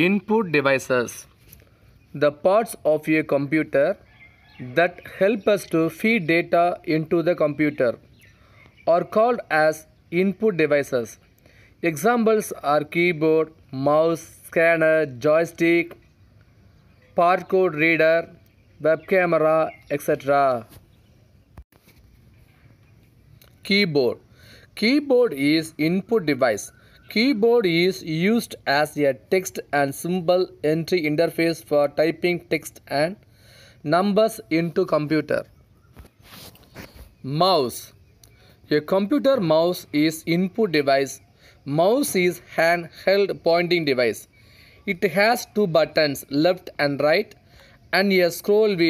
Input devices The parts of a computer that help us to feed data into the computer are called as input devices. Examples are keyboard, mouse, scanner, joystick, barcode reader, web camera, etc. Keyboard Keyboard is input device Keyboard is used as a text and symbol entry interface for typing text and numbers into computer. Mouse A computer mouse is input device. Mouse is handheld pointing device. It has two buttons, left and right, and a scroll wheel.